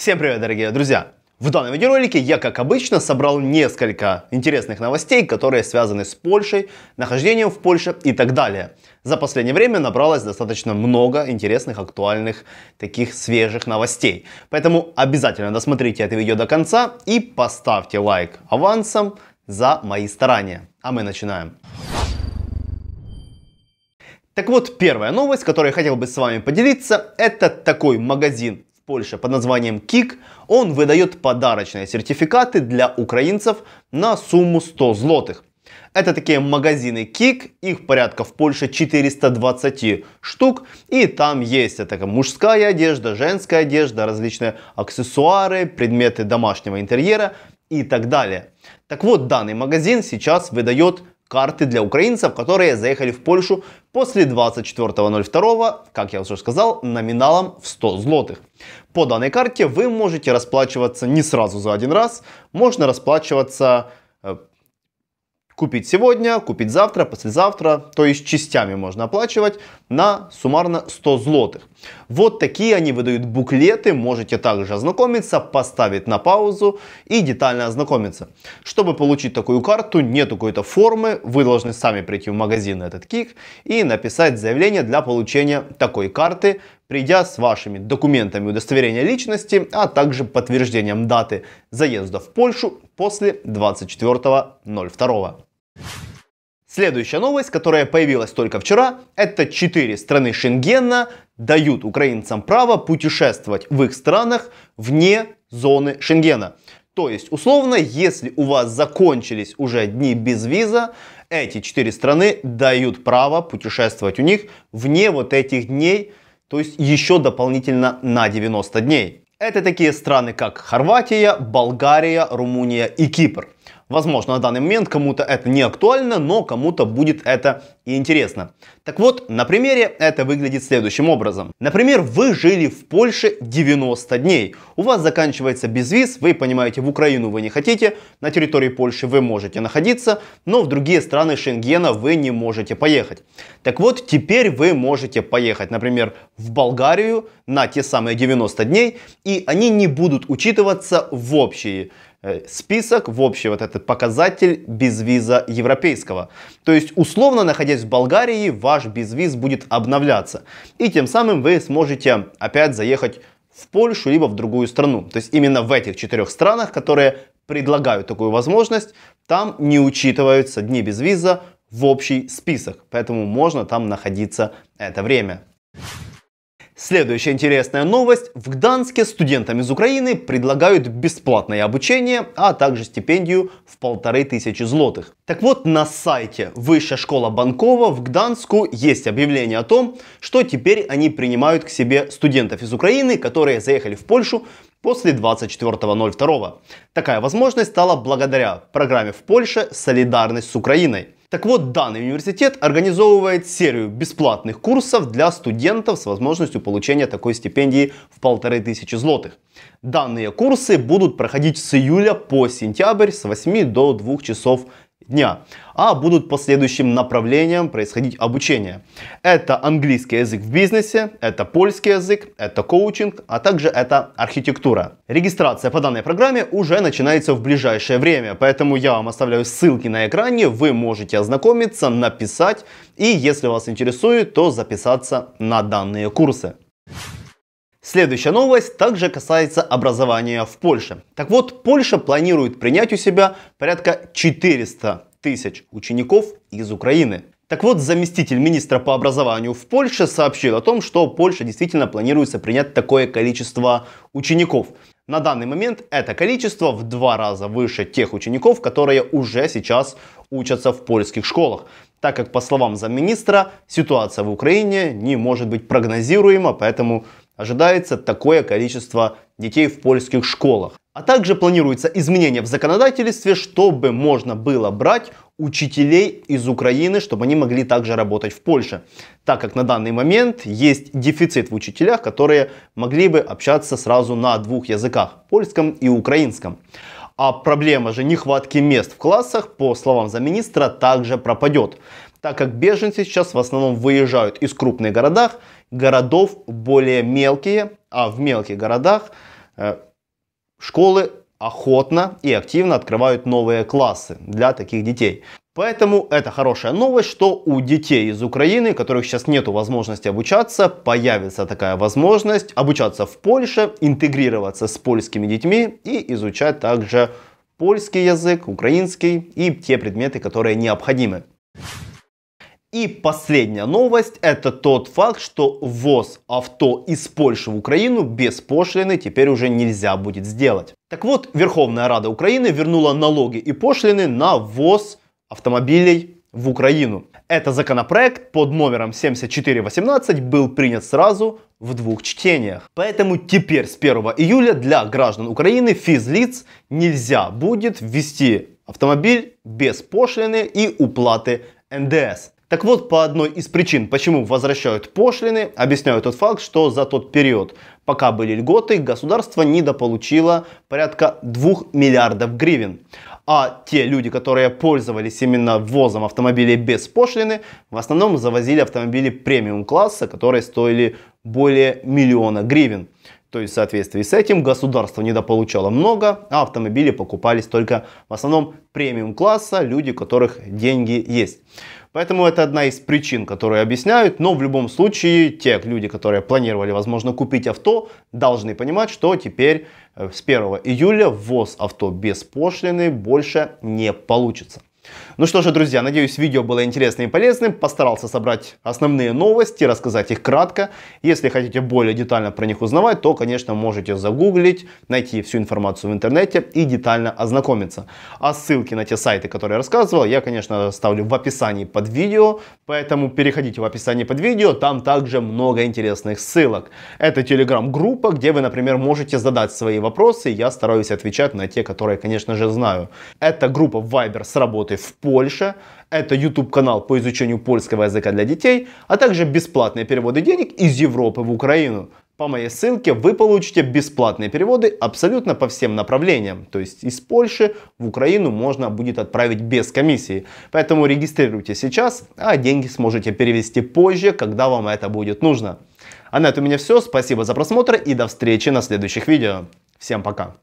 Всем привет, дорогие друзья! В данном видеоролике я, как обычно, собрал несколько интересных новостей, которые связаны с Польшей, нахождением в Польше и так далее. За последнее время набралось достаточно много интересных, актуальных, таких свежих новостей. Поэтому обязательно досмотрите это видео до конца и поставьте лайк авансом за мои старания. А мы начинаем. Так вот, первая новость, которую я хотел бы с вами поделиться, это такой магазин Польше под названием КИК, он выдает подарочные сертификаты для украинцев на сумму 100 злотых. Это такие магазины Кик, их порядка в Польше 420 штук. И там есть это мужская одежда, женская одежда, различные аксессуары, предметы домашнего интерьера и так далее. Так вот, данный магазин сейчас выдает карты для украинцев, которые заехали в Польшу после 24.02, как я уже сказал, номиналом в 100 злотых. По данной карте вы можете расплачиваться не сразу за один раз, можно расплачиваться э, купить сегодня, купить завтра, послезавтра, то есть частями можно оплачивать на суммарно 100 злотых. Вот такие они выдают буклеты, можете также ознакомиться, поставить на паузу и детально ознакомиться. Чтобы получить такую карту, нет какой-то формы, вы должны сами прийти в магазин этот кик и написать заявление для получения такой карты, придя с вашими документами удостоверения личности, а также подтверждением даты заезда в Польшу после 24.02. Следующая новость, которая появилась только вчера, это четыре страны Шенгена дают украинцам право путешествовать в их странах вне зоны Шенгена. То есть, условно, если у вас закончились уже дни без виза, эти четыре страны дают право путешествовать у них вне вот этих дней, то есть еще дополнительно на 90 дней. Это такие страны, как Хорватия, Болгария, Румыния и Кипр. Возможно, на данный момент кому-то это не актуально, но кому-то будет это и интересно. Так вот, на примере это выглядит следующим образом. Например, вы жили в Польше 90 дней. У вас заканчивается безвиз, вы понимаете, в Украину вы не хотите, на территории Польши вы можете находиться, но в другие страны Шенгена вы не можете поехать. Так вот, теперь вы можете поехать, например, в Болгарию на те самые 90 дней, и они не будут учитываться в общие Э, список, в общем вот этот показатель безвиза европейского. То есть, условно, находясь в Болгарии, ваш безвиз будет обновляться. И тем самым вы сможете опять заехать в Польшу, либо в другую страну. То есть, именно в этих четырех странах, которые предлагают такую возможность, там не учитываются дни безвиза в общий список. Поэтому можно там находиться это время. Следующая интересная новость. В Гданске студентам из Украины предлагают бесплатное обучение, а также стипендию в полторы тысячи злотых. Так вот, на сайте Высшая школа Банкова в Гданску есть объявление о том, что теперь они принимают к себе студентов из Украины, которые заехали в Польшу после 24.02. Такая возможность стала благодаря программе в Польше «Солидарность с Украиной». Так вот, данный университет организовывает серию бесплатных курсов для студентов с возможностью получения такой стипендии в полторы тысячи злотых. Данные курсы будут проходить с июля по сентябрь с 8 до 2 часов дня, а будут по следующим направлениям происходить обучение. Это английский язык в бизнесе, это польский язык, это коучинг, а также это архитектура. Регистрация по данной программе уже начинается в ближайшее время, поэтому я вам оставляю ссылки на экране, вы можете ознакомиться, написать и если вас интересует, то записаться на данные курсы. Следующая новость также касается образования в Польше. Так вот, Польша планирует принять у себя порядка 400 тысяч учеников из Украины. Так вот, заместитель министра по образованию в Польше сообщил о том, что Польша действительно планируется принять такое количество учеников. На данный момент это количество в два раза выше тех учеников, которые уже сейчас учатся в польских школах, так как, по словам замминистра, ситуация в Украине не может быть прогнозируема, поэтому ожидается такое количество детей в польских школах. А также планируется изменение в законодательстве, чтобы можно было брать учителей из Украины, чтобы они могли также работать в Польше. Так как на данный момент есть дефицит в учителях, которые могли бы общаться сразу на двух языках, польском и украинском. А проблема же нехватки мест в классах, по словам замминистра, также пропадет, так как беженцы сейчас в основном выезжают из крупных городах городов более мелкие, а в мелких городах э, школы охотно и активно открывают новые классы для таких детей. Поэтому это хорошая новость, что у детей из Украины, которых сейчас нет возможности обучаться, появится такая возможность обучаться в Польше, интегрироваться с польскими детьми и изучать также польский язык, украинский и те предметы, которые необходимы. И последняя новость – это тот факт, что ввоз авто из Польши в Украину без пошлины теперь уже нельзя будет сделать. Так вот, Верховная Рада Украины вернула налоги и пошлины на ввоз автомобилей в Украину. Это законопроект под номером 7418 был принят сразу в двух чтениях. Поэтому теперь с 1 июля для граждан Украины физлиц нельзя будет ввести автомобиль без пошлины и уплаты НДС. Так вот, по одной из причин, почему возвращают пошлины, объясняю тот факт, что за тот период, пока были льготы, государство недополучило порядка 2 миллиардов гривен. А те люди, которые пользовались именно ввозом автомобилей без пошлины, в основном завозили автомобили премиум-класса, которые стоили более миллиона гривен. То есть в соответствии с этим государство недополучало много, а автомобили покупались только в основном премиум-класса, люди, у которых деньги есть. Поэтому это одна из причин, которые объясняют, но в любом случае те люди, которые планировали, возможно, купить авто, должны понимать, что теперь э, с 1 июля ввоз авто без пошлины больше не получится. Ну что же, друзья, надеюсь, видео было интересным и полезным. Постарался собрать основные новости, рассказать их кратко. Если хотите более детально про них узнавать, то, конечно, можете загуглить, найти всю информацию в интернете и детально ознакомиться. А ссылки на те сайты, которые я рассказывал, я, конечно, ставлю в описании под видео. Поэтому переходите в описание под видео, там также много интересных ссылок. Это телеграм-группа, где вы, например, можете задать свои вопросы. Я стараюсь отвечать на те, которые, конечно же, знаю. Это группа Viber работой работы в Польше. Это YouTube-канал по изучению польского языка для детей, а также бесплатные переводы денег из Европы в Украину. По моей ссылке вы получите бесплатные переводы абсолютно по всем направлениям. То есть из Польши в Украину можно будет отправить без комиссии. Поэтому регистрируйте сейчас, а деньги сможете перевести позже, когда вам это будет нужно. А на этом у меня все. Спасибо за просмотр и до встречи на следующих видео. Всем пока.